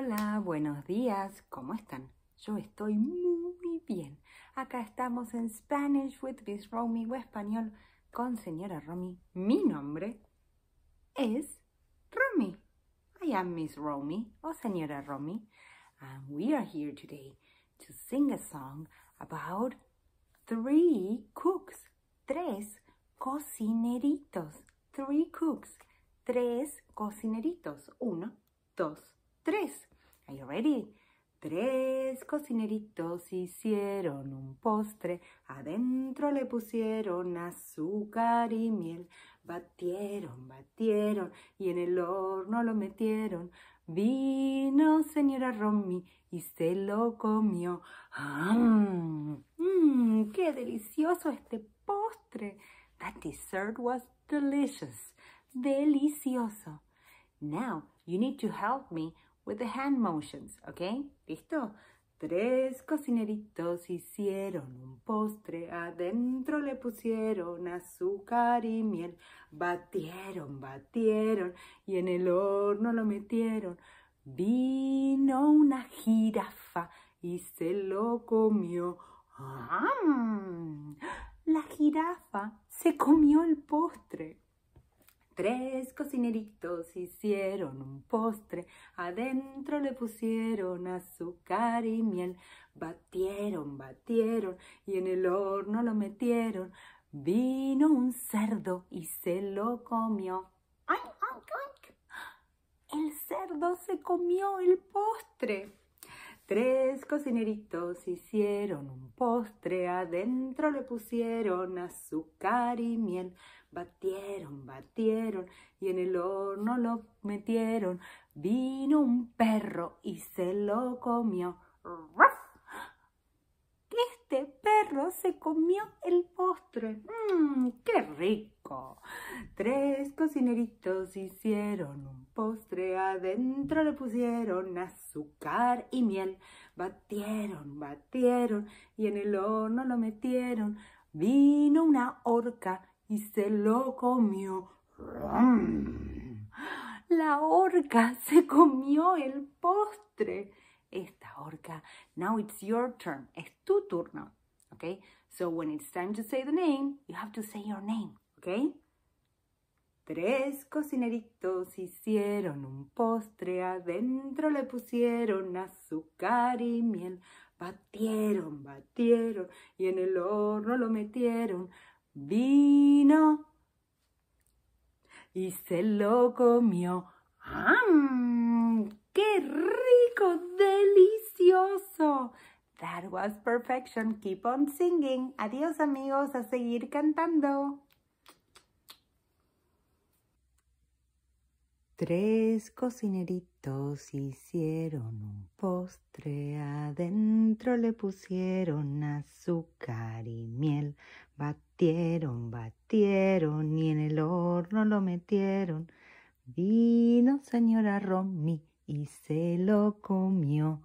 Hola, buenos días, ¿cómo están? Yo estoy muy bien. Acá estamos en Spanish with Miss Romy o español con señora Romy. Mi nombre es Romy. I am Miss Romy o señora Romy. And we are here today to sing a song about three cooks. Tres cocineritos. Three cooks. Tres cocineritos. Uno, dos, tres. Are you ready? Tres cocineritos hicieron un postre, adentro le pusieron azúcar y miel, batieron, batieron y en el horno lo metieron. Vino señora Romy y se lo comió. ¡Ah! ¡Qué delicioso este postre! That dessert was delicious. Delicioso. Now you need to help me with the hand motions, ¿ok? ¿Listo? Tres cocineritos hicieron un postre, adentro le pusieron azúcar y miel, batieron, batieron y en el horno lo metieron. Vino una jirafa y se lo comió. La jirafa se comió el postre. Tres cocineritos hicieron un postre, adentro le pusieron azúcar y miel, batieron, batieron y en el horno lo metieron. Vino un cerdo y se lo comió. El cerdo se comió el postre. Tres cocineritos hicieron un postre, adentro le pusieron azúcar y miel. Batieron, batieron y en el horno lo metieron. Vino un perro y se lo comió. Este perro se comió el postre. ¡Mmm, ¡Qué rico! Tres cocineritos hicieron un postre adentro le pusieron azúcar y miel. Batieron, batieron y en el horno lo metieron. Vino una orca y se lo comió. La orca se comió el postre. Esta orca. Now it's your turn. Es tu turno. Okay? So when it's time to say the name, you have to say your name. Okay? Tres cocineritos hicieron un postre, adentro le pusieron azúcar y miel. Batieron, batieron y en el horno lo metieron. Vino y se lo comió. ¡Ah! ¡Qué rico! ¡Delicioso! That was perfection. Keep on singing. Adiós amigos, a seguir cantando. Tres cocineritos hicieron un postre, adentro le pusieron azúcar y miel, batieron, batieron y en el horno lo metieron. Vino señora Romy y se lo comió.